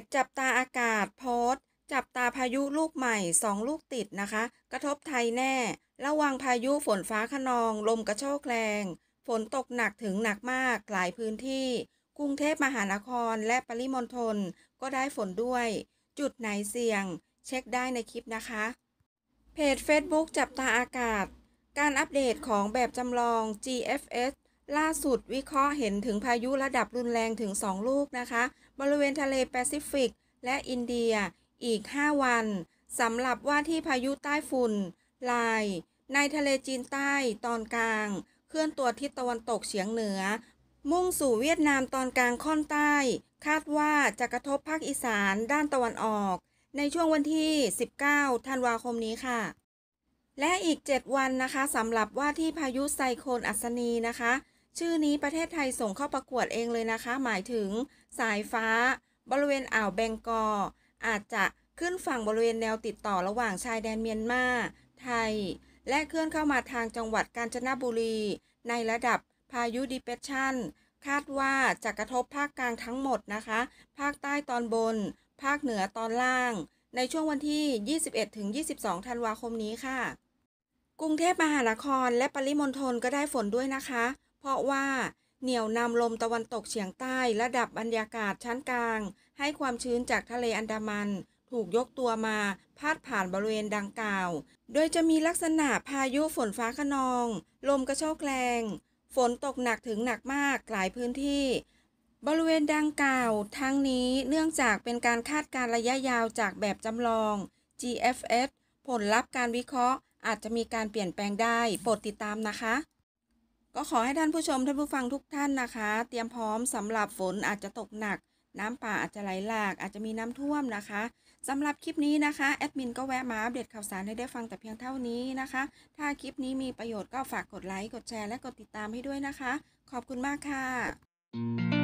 ดจับตาอากาศโพสจับตาพายุลูกใหม่สองลูกติดนะคะ กระทบไทยแน่ ระวังพายุฝนฟ้าขนอง ลมกระโชกแรง ฝนตกหนักถึงหนักมาก หลายพื้นที่ กรุงเทพมหานคร และปริมณฑลก็ได้ฝนด้วย จุดไหนเสี่ยง เช็คได้ในคลิปนะคะเพจ Facebook จับตาอากาศ การอัปเดตของแบบจำลอง GFS ล่าสุดวิเคราะห์เห็นถึงพายุระดับรุนแรงถึง 2 ลูกนะคะ บริเวณทะเลแปซิฟิก และอินเดียอีก 5 วันสำหรับว่าที่พายุใต้ฝุ่นลาย ในทะเลจีนใต้ตอนกลาง เคลื่อนตัวทิศตะวันตกเฉียงเหนือ มุ่งสู่เวียดนามตอนกลางค่อนใต้ คาดว่าจะกระทบภาคอีสานด้านตะวันออก ในช่วงวันที่ 19ธันวาคมนี้ค่ะ และอีก 7 วันนะคะสำหรับว่าที่พายุไซโคลนอัศนีนะคะชื่อนี้ประเทศไทยส่งเข้าประกวดเองเลยนะคะ หมายถึงสายฟ้าบริเวณอ่าวแบงกอ อาจจะขึ้นฝั่งบริเวณแนวติดต่อระหว่างชายแดนเมียนมาไทย และเคลื่อนเข้ามาทางจังหวัดกาญจนบุรีในระดับพายุดิเพชชันคาดว่าจะกระทบภาคกลางทั้งหมดนะคะ ภาคใต้ตอนบน ภาคเหนือตอนล่างในช่วงวันที่ 21-22ธันวาคมนี้ค่ะ กรุงเทพมหานคร และปริมณฑลก็ได้ฝนด้วยนะคะเพราะว่าเหนี่ยวนำลมตะวันตกเฉียงใต้ระดับบรรยากาศชั้นกลาง ให้ความชื้นจากทะเลอันดามัน ถูกยกตัวมา พาดผ่านบริเวณดังกล่าว โดยจะมีลักษณะพายุฝนฟ้าขนอง ลมกระโชกแรง ฝนตกหนักถึงหนักมากหลายพื้นที่บริเวณดังกล่าว ทั้งนี้เนื่องจากเป็นการคาดการระยะยาวจากแบบจำลอง GFS ผลลัพธ์การวิเคราะห์อาจจะมีการเปลี่ยนแปลงได้โปรดติดตามนะคะก็ขอให้ท่านผู้ชมท่านผู้ฟังทุกท่านนะคะ เตรียมพร้อมสำหรับฝนอาจจะตกหนัก น้ำป่าอาจจะไหลหลากอาจจะมีน้ำท่วมนะคะสำหรับคลิปนี้นะคะ แอดมินก็แวะมาอัปเดตข่าวสารให้ได้ฟังแต่เพียงเท่านี้นะคะ ถ้าคลิปนี้มีประโยชน์ก็ฝากกดไลค์กดแชร์และกดติดตามให้ด้วยนะคะ ขอบคุณมากค่ะ